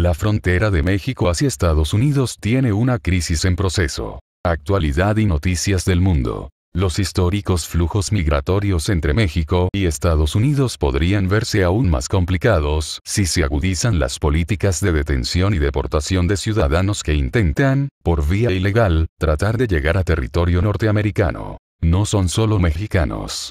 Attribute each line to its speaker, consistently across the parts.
Speaker 1: La frontera de México hacia Estados Unidos tiene una crisis en proceso. Actualidad y noticias del mundo. Los históricos flujos migratorios entre México y Estados Unidos podrían verse aún más complicados si se agudizan las políticas de detención y deportación de ciudadanos que intentan, por vía ilegal, tratar de llegar a territorio norteamericano. No son solo mexicanos.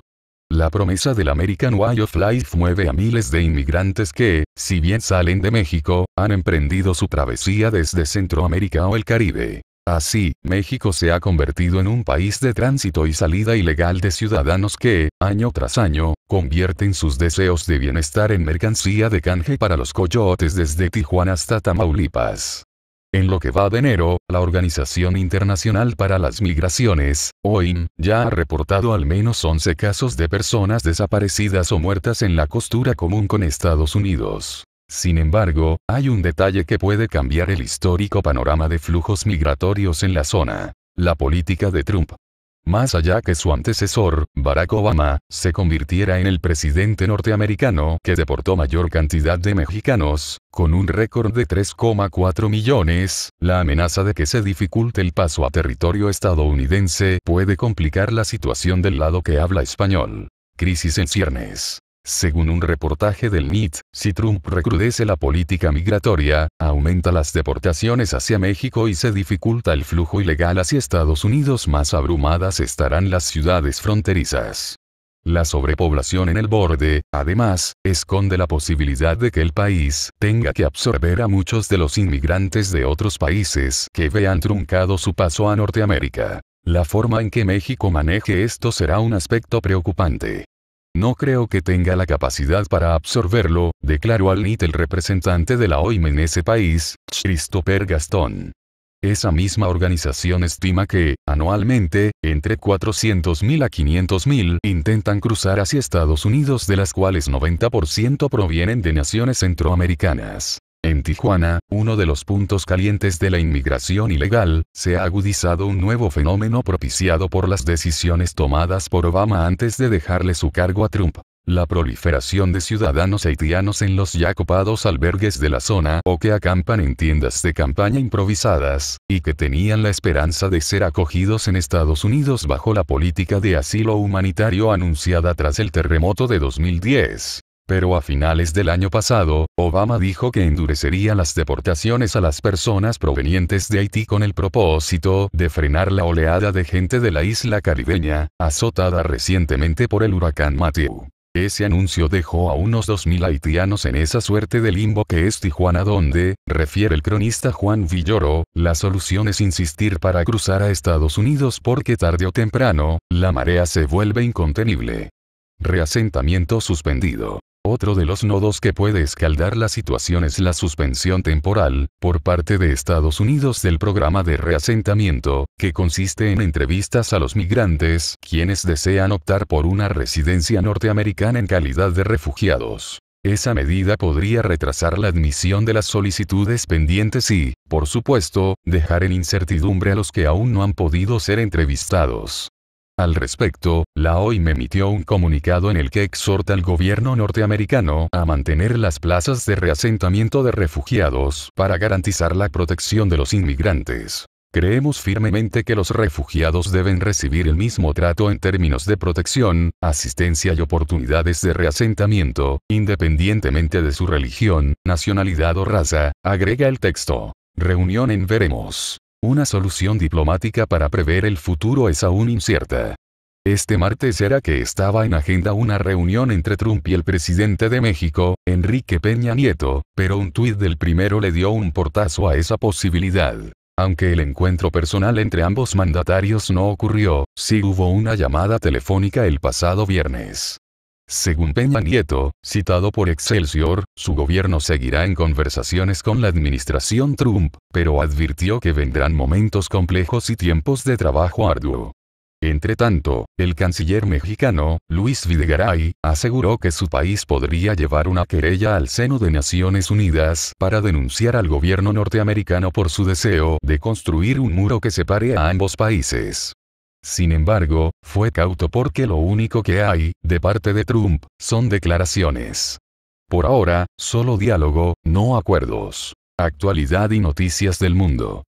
Speaker 1: La promesa del American Way of Life mueve a miles de inmigrantes que, si bien salen de México, han emprendido su travesía desde Centroamérica o el Caribe. Así, México se ha convertido en un país de tránsito y salida ilegal de ciudadanos que, año tras año, convierten sus deseos de bienestar en mercancía de canje para los coyotes desde Tijuana hasta Tamaulipas. En lo que va de enero, la Organización Internacional para las Migraciones, OIM, ya ha reportado al menos 11 casos de personas desaparecidas o muertas en la costura común con Estados Unidos. Sin embargo, hay un detalle que puede cambiar el histórico panorama de flujos migratorios en la zona. La política de Trump, más allá que su antecesor, Barack Obama, se convirtiera en el presidente norteamericano que deportó mayor cantidad de mexicanos, con un récord de 3,4 millones, la amenaza de que se dificulte el paso a territorio estadounidense puede complicar la situación del lado que habla español. Crisis en ciernes. Según un reportaje del MIT, si Trump recrudece la política migratoria, aumenta las deportaciones hacia México y se dificulta el flujo ilegal hacia Estados Unidos, más abrumadas estarán las ciudades fronterizas. La sobrepoblación en el borde, además, esconde la posibilidad de que el país tenga que absorber a muchos de los inmigrantes de otros países que vean truncado su paso a Norteamérica. La forma en que México maneje esto será un aspecto preocupante. No creo que tenga la capacidad para absorberlo, declaró al NIT el representante de la OIM en ese país, Christopher Gastón. Esa misma organización estima que, anualmente, entre 400.000 a 500.000 intentan cruzar hacia Estados Unidos de las cuales 90% provienen de naciones centroamericanas. En Tijuana, uno de los puntos calientes de la inmigración ilegal, se ha agudizado un nuevo fenómeno propiciado por las decisiones tomadas por Obama antes de dejarle su cargo a Trump. La proliferación de ciudadanos haitianos en los ya copados albergues de la zona o que acampan en tiendas de campaña improvisadas, y que tenían la esperanza de ser acogidos en Estados Unidos bajo la política de asilo humanitario anunciada tras el terremoto de 2010, pero a finales del año pasado, Obama dijo que endurecería las deportaciones a las personas provenientes de Haití con el propósito de frenar la oleada de gente de la isla caribeña, azotada recientemente por el huracán Matthew. Ese anuncio dejó a unos 2.000 haitianos en esa suerte de limbo que es Tijuana donde, refiere el cronista Juan Villoro, la solución es insistir para cruzar a Estados Unidos porque tarde o temprano, la marea se vuelve incontenible. Reasentamiento suspendido. Otro de los nodos que puede escaldar la situación es la suspensión temporal, por parte de Estados Unidos del programa de reasentamiento, que consiste en entrevistas a los migrantes, quienes desean optar por una residencia norteamericana en calidad de refugiados. Esa medida podría retrasar la admisión de las solicitudes pendientes y, por supuesto, dejar en incertidumbre a los que aún no han podido ser entrevistados. Al respecto, la OIM e emitió un comunicado en el que exhorta al gobierno norteamericano a mantener las plazas de reasentamiento de refugiados para garantizar la protección de los inmigrantes. Creemos firmemente que los refugiados deben recibir el mismo trato en términos de protección, asistencia y oportunidades de reasentamiento, independientemente de su religión, nacionalidad o raza, agrega el texto. Reunión en Veremos. Una solución diplomática para prever el futuro es aún incierta. Este martes era que estaba en agenda una reunión entre Trump y el presidente de México, Enrique Peña Nieto, pero un tuit del primero le dio un portazo a esa posibilidad. Aunque el encuentro personal entre ambos mandatarios no ocurrió, sí hubo una llamada telefónica el pasado viernes. Según Peña Nieto, citado por Excelsior, su gobierno seguirá en conversaciones con la administración Trump, pero advirtió que vendrán momentos complejos y tiempos de trabajo arduo. Entre tanto, el canciller mexicano, Luis Videgaray, aseguró que su país podría llevar una querella al seno de Naciones Unidas para denunciar al gobierno norteamericano por su deseo de construir un muro que separe a ambos países. Sin embargo, fue cauto porque lo único que hay, de parte de Trump, son declaraciones. Por ahora, solo diálogo, no acuerdos. Actualidad y noticias del mundo.